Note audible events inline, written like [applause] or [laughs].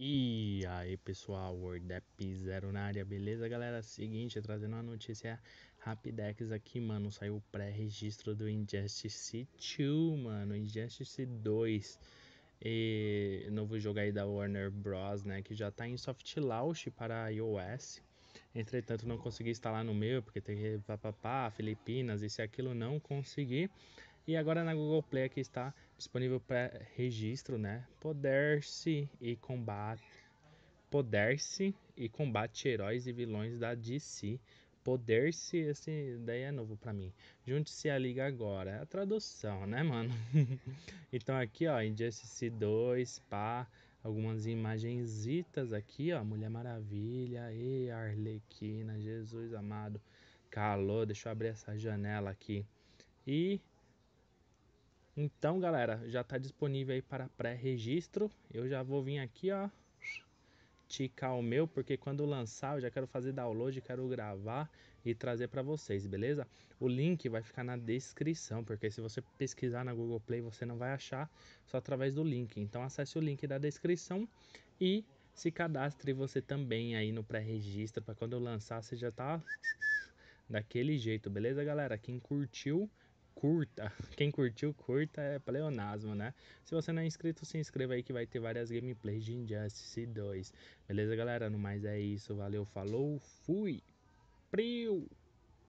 E aí pessoal, WordApp0 na área, beleza galera? Seguinte, trazendo uma notícia Rapidex aqui, mano, saiu o pré-registro do Injustice 2, mano, Injustice 2 e novo jogo aí da Warner Bros, né, que já tá em soft launch para iOS, entretanto não consegui instalar no meu, porque tem que papapá, Filipinas, isso e aquilo, não consegui, e agora na Google Play aqui está disponível para registro, né? Poder-se e combate Poder-se e combate heróis e vilões da DC. Poder-se, esse daí é novo para mim. Junte-se à liga agora. É a tradução, né, mano? [laughs] então aqui, ó, Injustice 2, pá, algumas imagenzitas aqui, ó, Mulher Maravilha e Arlequina, Jesus amado. Calor, deixa eu abrir essa janela aqui. E então, galera, já está disponível aí para pré-registro. Eu já vou vir aqui, ó, ticar o meu, porque quando lançar eu já quero fazer download, quero gravar e trazer para vocês, beleza? O link vai ficar na descrição, porque se você pesquisar na Google Play você não vai achar só através do link. Então acesse o link da descrição e se cadastre você também aí no pré-registro para quando eu lançar você já tá daquele jeito, beleza, galera? Quem curtiu curta. [laughs] Quem curtiu, curta é pleonasmo, né? Se você não é inscrito, se inscreva aí que vai ter várias gameplays de Injustice 2. Beleza, galera? No mais é isso. Valeu, falou, fui! Priu!